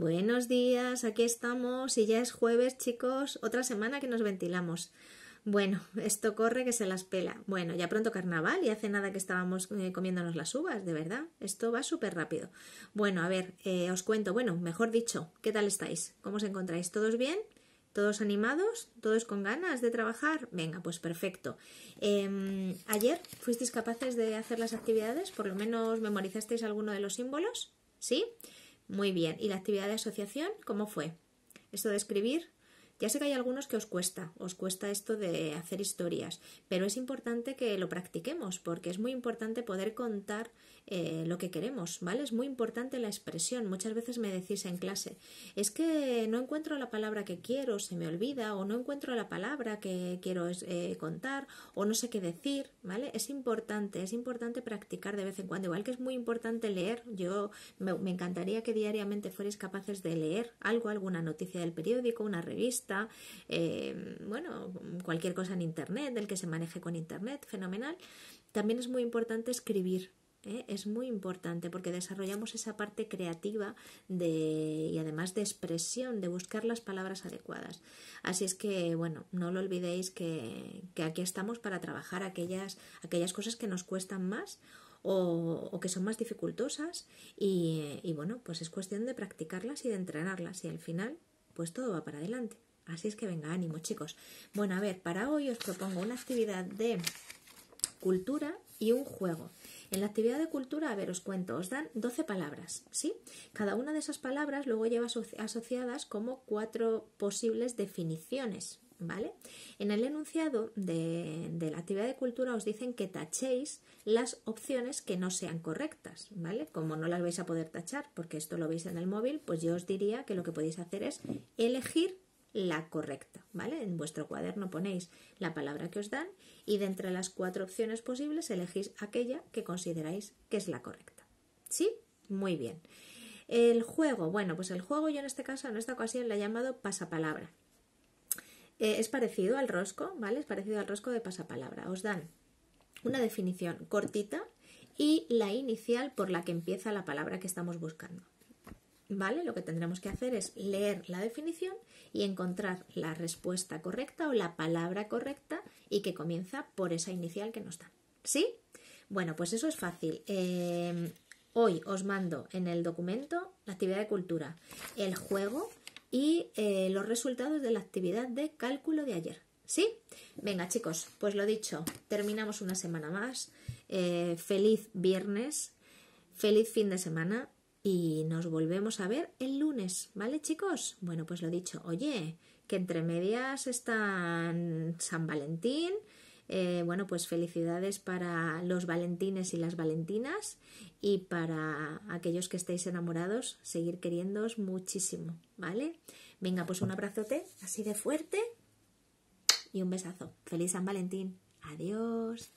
Buenos días, aquí estamos y ya es jueves, chicos, otra semana que nos ventilamos. Bueno, esto corre que se las pela. Bueno, ya pronto carnaval y hace nada que estábamos eh, comiéndonos las uvas, de verdad. Esto va súper rápido. Bueno, a ver, eh, os cuento, bueno, mejor dicho, ¿qué tal estáis? ¿Cómo os encontráis? ¿Todos bien? ¿Todos animados? ¿Todos con ganas de trabajar? Venga, pues perfecto. Em, ¿Ayer fuisteis capaces de hacer las actividades? ¿Por lo menos memorizasteis alguno de los símbolos? ¿Sí? sí muy bien. ¿Y la actividad de asociación cómo fue? Esto de escribir ya sé que hay algunos que os cuesta, os cuesta esto de hacer historias, pero es importante que lo practiquemos porque es muy importante poder contar eh, lo que queremos, ¿vale? Es muy importante la expresión. Muchas veces me decís en clase, es que no encuentro la palabra que quiero, se me olvida, o no encuentro la palabra que quiero eh, contar, o no sé qué decir, ¿vale? Es importante, es importante practicar de vez en cuando, igual que es muy importante leer. Yo me, me encantaría que diariamente fuerais capaces de leer algo, alguna noticia del periódico, una revista, eh, bueno, cualquier cosa en Internet, del que se maneje con Internet, fenomenal. También es muy importante escribir, ¿eh? es muy importante porque desarrollamos esa parte creativa de, y además de expresión, de buscar las palabras adecuadas. Así es que, bueno, no lo olvidéis que, aquí estamos para trabajar aquellas, aquellas cosas que nos cuestan más o, que son más dificultosas y, y bueno, pues es cuestión de practicarlas y de entrenarlas y al final, pues todo va para adelante. Así es que venga, ánimo chicos. Bueno, a ver, para hoy os propongo una actividad de cultura y un juego. En la actividad de cultura, a ver, os cuento, os dan 12 palabras, ¿sí? Cada una de esas palabras luego lleva asociadas como cuatro posibles definiciones, ¿vale? En el enunciado de, de, la actividad de cultura os dicen que tachéis las opciones que no sean correctas, ¿vale? Como no las vais a poder tachar porque esto lo veis en el móvil, pues yo os diría que lo que podéis hacer es elegir la correcta, ¿vale? En vuestro cuaderno ponéis la palabra que os dan y de entre las cuatro opciones posibles elegís aquella que consideráis que es la correcta. ¿Sí? Muy bien. El juego, bueno, pues el juego yo en este caso, en esta ocasión, la he llamado pasapalabra. Eh, es parecido al rosco, ¿vale? Es parecido al rosco de pasapalabra. Os dan una definición cortita y la inicial por la que empieza la palabra que estamos buscando. ¿Vale? Lo que tendremos que hacer es leer la definición y encontrar la respuesta correcta o la palabra correcta y que comienza por esa inicial que no está ¿Sí? Bueno, pues eso es fácil. Em, hoy os mando en el documento la actividad de cultura, el juego y eh, los resultados de la actividad de cálculo de ayer. ¿Sí? Venga, chicos, pues lo dicho, terminamos una semana más. Eh, feliz viernes, feliz fin de semana y nos volvemos a ver el lunes, ¿vale chicos? Bueno, pues lo dicho, oye, que entre medias están San Valentín, eh, bueno, pues felicidades para los valentines y las valentinas y para aquellos que estéis enamorados, seguir queriéndoos muchísimo, ¿vale? Venga, pues un abrazote así de fuerte y un besazo. Feliz San Valentín. Adiós.